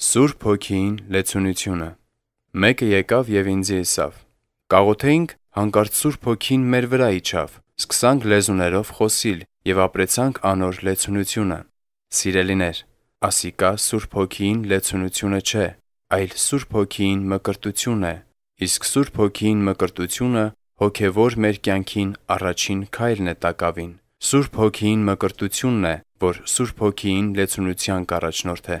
Սուրբ Հոգին լեցունությունը։ Մեկը եկավ եւ ինձ իսավ։ Կաղոթեինք, հանկարծ Սուրբ Հոգին մեր վրա իջավ։ Սկսանք լեզուներով խոսիլ եւ ապրեցանք անոր լեցունությունը։ Սիրելիներ, ասիկա Սուրբ Հոգին լեցունությունը չէ, այլ Սուրբ Հոգին մկրտություն է։ Իսկ Սուրբ Հոգին մկրտությունը հոգևոր մեր կյանքին առաջին քայլն է տակավին։ Սուրբ Հոգին մկրտությունն է, որ Սուրբ Հոգին լեցունության կառաջնորդ է։